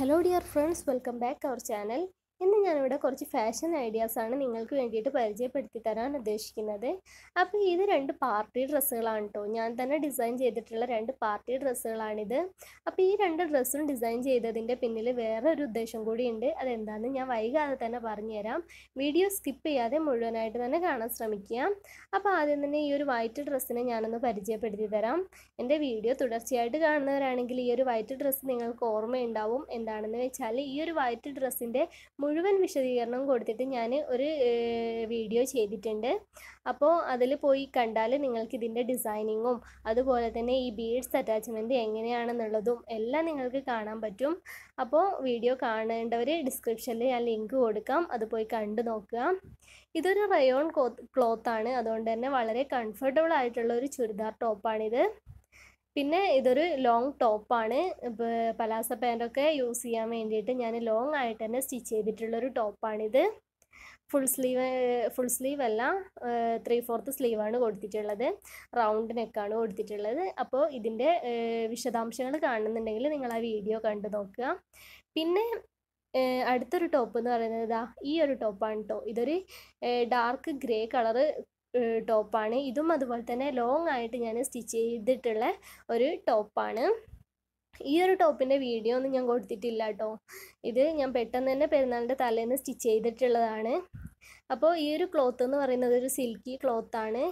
hello dear friends welcome back our channel ഇന്ന് ഞാനിവിടെ കുറച്ച് ഫാഷൻ ഐഡിയാസാണ് നിങ്ങൾക്ക് വേണ്ടിയിട്ട് പരിചയപ്പെടുത്തി തരാൻ ഉദ്ദേശിക്കുന്നത് അപ്പോൾ ഇത് രണ്ട് പാർട്ടി ഡ്രസ്സുകളാണ് കേട്ടോ ഞാൻ തന്നെ ഡിസൈൻ ചെയ്തിട്ടുള്ള രണ്ട് പാർട്ടി ഡ്രസ്സുകളാണിത് അപ്പോൾ ഈ രണ്ട് ഡ്രസ്സും ഡിസൈൻ ചെയ്തതിൻ്റെ പിന്നിൽ വേറെ ഒരു ഉദ്ദേശം കൂടിയുണ്ട് അതെന്താണെന്ന് ഞാൻ വൈകാതെ തന്നെ പറഞ്ഞുതരാം വീഡിയോ സ്കിപ്പ് ചെയ്യാതെ മുഴുവനായിട്ട് തന്നെ കാണാൻ ശ്രമിക്കുക അപ്പോൾ ആദ്യം തന്നെ ഈ ഒരു വൈറ്റ് ഡ്രസ്സിനെ ഞാനൊന്ന് പരിചയപ്പെടുത്തി തരാം എൻ്റെ വീഡിയോ തുടർച്ചയായിട്ട് കാണുന്നവരാണെങ്കിൽ ഈ ഒരു വൈറ്റ് ഡ്രസ്സ് നിങ്ങൾക്ക് ഓർമ്മയുണ്ടാവും എന്താണെന്ന് വെച്ചാൽ ഈ ഒരു വൈറ്റ് ഡ്രസ്സിൻ്റെ മുഴുവൻ വിശദീകരണം കൊടുത്തിട്ട് ഞാൻ ഒരു വീഡിയോ ചെയ്തിട്ടുണ്ട് അപ്പോൾ അതിൽ പോയി കണ്ടാൽ നിങ്ങൾക്ക് ഇതിൻ്റെ ഡിസൈനിങ്ങും അതുപോലെ തന്നെ ഈ ബീഡ്സ് അറ്റാച്ച്മെൻറ്റ് എങ്ങനെയാണെന്നുള്ളതും എല്ലാം നിങ്ങൾക്ക് കാണാൻ പറ്റും അപ്പോൾ വീഡിയോ കാണേണ്ടവർ ഡിസ്ക്രിപ്ഷനിൽ ഞാൻ ലിങ്ക് കൊടുക്കാം അത് പോയി കണ്ടു നോക്കുക ഇതൊരു റയോൺ ക്ലോത്താണ് അതുകൊണ്ട് തന്നെ വളരെ കംഫർട്ടബിൾ ആയിട്ടുള്ള ഒരു ചുരിദാർ ടോപ്പാണിത് പിന്നെ ഇതൊരു ലോങ് ടോപ്പാണ് പലാസ പാൻറ്റൊക്കെ യൂസ് ചെയ്യാൻ വേണ്ടിയിട്ട് ഞാൻ ലോങ് ആയിട്ട് തന്നെ സ്റ്റിച്ച് ചെയ്തിട്ടുള്ളൊരു ടോപ്പാണിത് ഫുൾ സ്ലീവ് ഫുൾ സ്ലീവ് അല്ല ത്രീ ഫോർത്ത് സ്ലീവാണ് കൊടുത്തിട്ടുള്ളത് റൗണ്ട് നെക്കാണ് കൊടുത്തിട്ടുള്ളത് അപ്പോൾ ഇതിൻ്റെ വിശദാംശങ്ങൾ കാണുന്നുണ്ടെങ്കിൽ നിങ്ങൾ ആ വീഡിയോ കണ്ടു നോക്കുക പിന്നെ അടുത്തൊരു ടോപ്പ് എന്ന് പറയുന്നത് ഇതാ ഈ ഒരു ടോപ്പാണ് കേട്ടോ ഇതൊരു ഡാർക്ക് ഗ്രേ കളറ് ടോപ്പാണ് ഇതും അതുപോലെ തന്നെ ലോങ് ആയിട്ട് ഞാൻ സ്റ്റിച്ച് ചെയ്തിട്ടുള്ള ഒരു ടോപ്പാണ് ഈ ഒരു ടോപ്പിൻ്റെ വീഡിയോ ഒന്നും ഞാൻ കൊടുത്തിട്ടില്ല കേട്ടോ ഇത് ഞാൻ പെട്ടെന്ന് തന്നെ പെരുന്നാളിൻ്റെ തലേന്ന് സ്റ്റിച്ച് ചെയ്തിട്ടുള്ളതാണ് അപ്പോൾ ഈ ഒരു ക്ലോത്ത് എന്ന് പറയുന്നത് ഒരു സിൽക്കി ക്ലോത്താണ്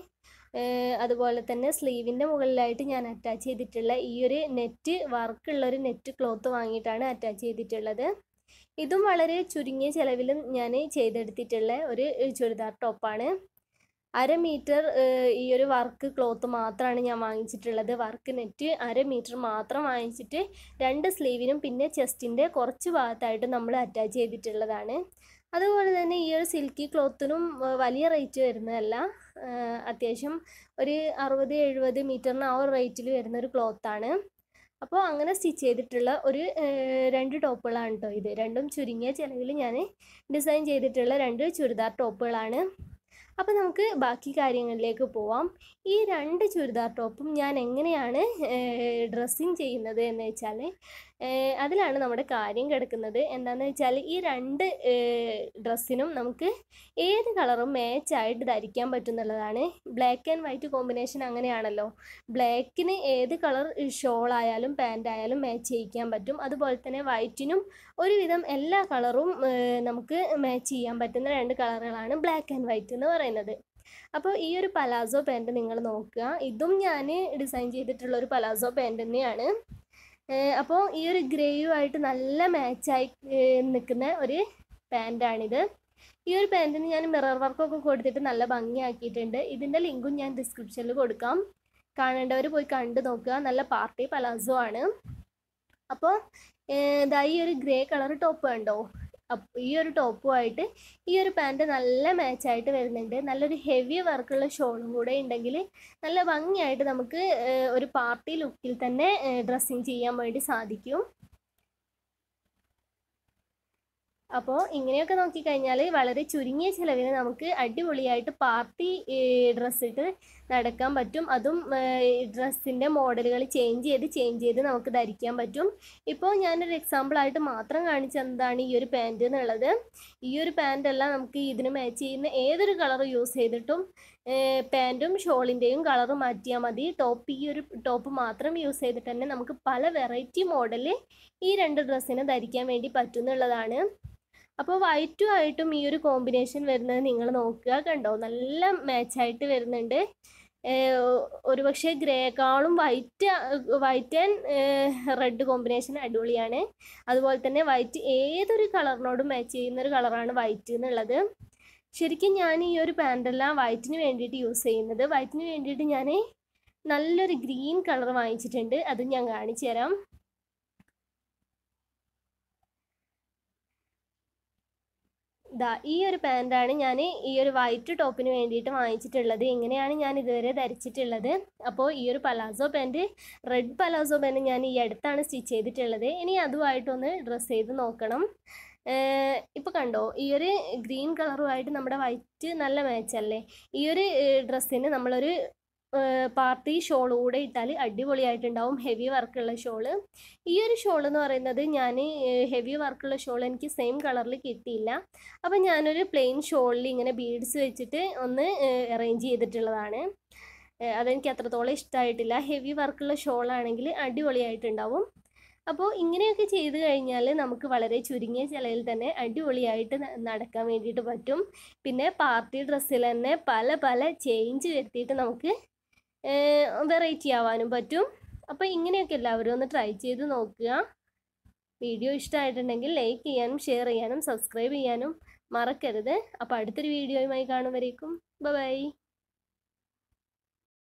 അതുപോലെ തന്നെ സ്ലീവിൻ്റെ മുകളിലായിട്ട് ഞാൻ അറ്റാച്ച് ചെയ്തിട്ടുള്ള ഈ ഒരു നെറ്റ് വർക്കുള്ള ഒരു നെറ്റ് ക്ലോത്ത് വാങ്ങിയിട്ടാണ് അറ്റാച്ച് ചെയ്തിട്ടുള്ളത് ഇതും വളരെ ചുരുങ്ങിയ ചിലവിലും ഞാൻ ചെയ്തെടുത്തിട്ടുള്ള ഒരു ചുരിദാർ ടോപ്പാണ് അര മീറ്റർ ഈ ഒരു വർക്ക് ക്ലോത്ത് മാത്രമാണ് ഞാൻ വാങ്ങിച്ചിട്ടുള്ളത് വർക്ക് നെറ്റ് അര മീറ്റർ മാത്രം വാങ്ങിച്ചിട്ട് രണ്ട് സ്ലീവിനും പിന്നെ ചെസ്റ്റിൻ്റെ കുറച്ച് ഭാഗത്തായിട്ട് നമ്മൾ അറ്റാച്ച് ചെയ്തിട്ടുള്ളതാണ് അതുപോലെ തന്നെ ഈ ഒരു സിൽക്കി ക്ലോത്തിനും വലിയ റേറ്റ് വരുന്നതല്ല അത്യാവശ്യം ഒരു അറുപത് എഴുപത് മീറ്ററിന് ആ ഒരു റേറ്റിൽ വരുന്ന ഒരു ക്ലോത്താണ് അപ്പോൾ അങ്ങനെ സ്റ്റിച്ച് ചെയ്തിട്ടുള്ള ഒരു രണ്ട് ടോപ്പുകളാണ് കേട്ടോ ഇത് രണ്ടും ചുരുങ്ങിയ ചിലവിൽ ഞാൻ ഡിസൈൻ ചെയ്തിട്ടുള്ള രണ്ട് ചുരിദാർ ടോപ്പുകളാണ് അപ്പോൾ നമുക്ക് ബാക്കി കാര്യങ്ങളിലേക്ക് പോവാം ഈ രണ്ട് ചുരിദാർ ടോപ്പും ഞാൻ എങ്ങനെയാണ് ഡ്രസ്സിങ് ചെയ്യുന്നത് എന്ന് വെച്ചാൽ അതിലാണ് നമ്മുടെ കാര്യം കിടക്കുന്നത് എന്താണെന്ന് വെച്ചാൽ ഈ രണ്ട് ഡ്രസ്സിനും നമുക്ക് ഏത് കളറും മാച്ചായിട്ട് ധരിക്കാൻ പറ്റുന്നുള്ളതാണ് ബ്ലാക്ക് ആൻഡ് വൈറ്റ് കോമ്പിനേഷൻ അങ്ങനെയാണല്ലോ ബ്ലാക്കിന് ഏത് കളർ ഷോളായാലും ആയാലും മാച്ച് ചെയ്യിക്കാൻ പറ്റും അതുപോലെ തന്നെ വൈറ്റിനും ഒരുവിധം എല്ലാ കളറും നമുക്ക് മാച്ച് ചെയ്യാൻ പറ്റുന്ന രണ്ട് കളറുകളാണ് ബ്ലാക്ക് ആൻഡ് വൈറ്റ് എന്ന് പറയുന്നത് പറയുന്നത് അപ്പോൾ ഈ ഒരു പലാസോ പാൻറ് നിങ്ങൾ നോക്കുക ഇതും ഞാൻ ഡിസൈൻ ചെയ്തിട്ടുള്ള ഒരു പലാസോ പാൻറ് തന്നെയാണ് അപ്പോൾ ഈ ഒരു ഗ്രേയുമായിട്ട് നല്ല മാച്ചായി നിൽക്കുന്ന ഒരു പാൻറ്റാണിത് ഈ ഒരു പാൻറ്റിന് ഞാൻ മിറർ വർക്കൊക്കെ കൊടുത്തിട്ട് നല്ല ഭംഗിയാക്കിയിട്ടുണ്ട് ഇതിൻ്റെ ലിങ്കും ഞാൻ ഡിസ്ക്രിപ്ഷനിൽ കൊടുക്കാം കാണേണ്ടവർ പോയി കണ്ടു നോക്കുക നല്ല പാർട്ടി പലാസോ ആണ് അപ്പോൾ ഇതായി ഒരു ഗ്രേ കളർ ടോപ്പ് കണ്ടോ ഈ ഒരു ടോപ്പുമായിട്ട് ഈ ഒരു പാൻറ്റ് നല്ല മാച്ചായിട്ട് വരുന്നുണ്ട് നല്ലൊരു ഹെവി വർക്കുള്ള ഷോളും കൂടെ ഉണ്ടെങ്കിൽ നല്ല ഭംഗിയായിട്ട് നമുക്ക് ഒരു പാർട്ടി ലുക്കിൽ തന്നെ ഡ്രസ്സിങ് ചെയ്യാൻ വേണ്ടി സാധിക്കും അപ്പോൾ ഇങ്ങനെയൊക്കെ നോക്കിക്കഴിഞ്ഞാൽ വളരെ ചുരുങ്ങിയ ചിലവിന് നമുക്ക് അടിപൊളിയായിട്ട് പാർട്ടി ഡ്രസ്സ് ഇട്ട് നടക്കാൻ പറ്റും അതും ഡ്രസ്സിൻ്റെ മോഡലുകൾ ചേഞ്ച് ചെയ്ത് ചേഞ്ച് ചെയ്ത് നമുക്ക് ധരിക്കാൻ പറ്റും ഇപ്പോൾ ഞാനൊരു എക്സാമ്പിളായിട്ട് മാത്രം കാണിച്ചെന്താണ് ഈ ഒരു പാൻറ് എന്നുള്ളത് ഈ ഒരു പാൻറ്റെല്ലാം നമുക്ക് ഇതിന് മാച്ച് ചെയ്യുന്ന ഏതൊരു കളർ യൂസ് ചെയ്തിട്ടും പാൻറ്റും ഷോളിൻ്റെയും കളർ മാറ്റിയാൽ മതി ടോപ്പ് ഈ ഒരു ടോപ്പ് മാത്രം യൂസ് ചെയ്തിട്ട് തന്നെ നമുക്ക് പല വെറൈറ്റി മോഡൽ ഈ രണ്ട് ഡ്രസ്സിനെ ധരിക്കാൻ വേണ്ടി പറ്റുന്നുള്ളതാണ് അപ്പോൾ വൈറ്റും ആയിട്ടും ഈ ഒരു കോമ്പിനേഷൻ വരുന്നത് നിങ്ങൾ നോക്കുക കണ്ടോ നല്ല മാച്ചായിട്ട് വരുന്നുണ്ട് ഒരു പക്ഷേ ഗ്രേക്കാളും white white and red combination അടിപൊളിയാണ് അതുപോലെ തന്നെ വൈറ്റ് ഏതൊരു കളറിനോടും മാച്ച് ചെയ്യുന്ന ഒരു കളറാണ് വൈറ്റ് എന്നുള്ളത് ശരിക്കും ഞാൻ ഈ ഒരു പാൻ്റെല്ലാം വൈറ്റിന് വേണ്ടിയിട്ട് യൂസ് ചെയ്യുന്നത് വൈറ്റിന് വേണ്ടിയിട്ട് ഞാൻ നല്ലൊരു ഗ്രീൻ കളർ വാങ്ങിച്ചിട്ടുണ്ട് അത് ഞാൻ കാണിച്ചു തരാം ദാ ഈ ഒരു പാൻറ്റാണ് ഞാൻ ഈ ഒരു വൈറ്റ് ടോപ്പിന് വേണ്ടിയിട്ട് വാങ്ങിച്ചിട്ടുള്ളത് ഇങ്ങനെയാണ് ഞാൻ ഇതുവരെ ധരിച്ചിട്ടുള്ളത് അപ്പോൾ ഈ ഒരു palazzo pant red palazzo pant ഞാൻ ഈ അടുത്താണ് സ്റ്റിച്ച് ചെയ്തിട്ടുള്ളത് ഇനി അതുമായിട്ടൊന്ന് ഡ്രസ്സ് ചെയ്ത് നോക്കണം ഇപ്പോൾ കണ്ടോ ഈ ഒരു ഗ്രീൻ കളറുമായിട്ട് നമ്മുടെ വൈറ്റ് നല്ല മാച്ചല്ലേ ഈ ഒരു ഡ്രസ്സിന് നമ്മളൊരു പാർട്ടി ഷോൾ കൂടെ ഇട്ടാൽ അടിപൊളിയായിട്ടുണ്ടാവും ഹെവി വർക്കുള്ള ഷോള് ഈ ഒരു ഷോൾ എന്ന് പറയുന്നത് ഞാൻ ഹെവി വർക്കുള്ള ഷോൾ എനിക്ക് സെയിം കളറിൽ കിട്ടിയില്ല അപ്പം ഞാനൊരു പ്ലെയിൻ ഷോളിൽ ഇങ്ങനെ ബീഡ്സ് വെച്ചിട്ട് ഒന്ന് അറേഞ്ച് ചെയ്തിട്ടുള്ളതാണ് അതെനിക്ക് അത്രത്തോളം ഇഷ്ടമായിട്ടില്ല ഹെവി വർക്കുള്ള ഷോളാണെങ്കിൽ അടിപൊളിയായിട്ടുണ്ടാവും അപ്പോൾ ഇങ്ങനെയൊക്കെ ചെയ്ത് കഴിഞ്ഞാൽ നമുക്ക് വളരെ ചുരുങ്ങിയ ചിലയിൽ തന്നെ അടിപൊളിയായിട്ട് നടക്കാൻ വേണ്ടിയിട്ട് പറ്റും പിന്നെ പാർട്ടി ഡ്രസ്സിൽ തന്നെ പല പല ചേഞ്ച് വരുത്തിയിട്ട് നമുക്ക് വെറൈറ്റി ആവാനും പറ്റും അപ്പോൾ ഇങ്ങനെയൊക്കെ എല്ലാവരും ഒന്ന് ട്രൈ ചെയ്ത് നോക്കുക വീഡിയോ ഇഷ്ടമായിട്ടുണ്ടെങ്കിൽ ലൈക്ക് ചെയ്യാനും ഷെയർ ചെയ്യാനും സബ്സ്ക്രൈബ് ചെയ്യാനും മറക്കരുത് അപ്പോൾ അടുത്തൊരു വീഡിയോയുമായി കാണുമ്പോഴേക്കും ബൈ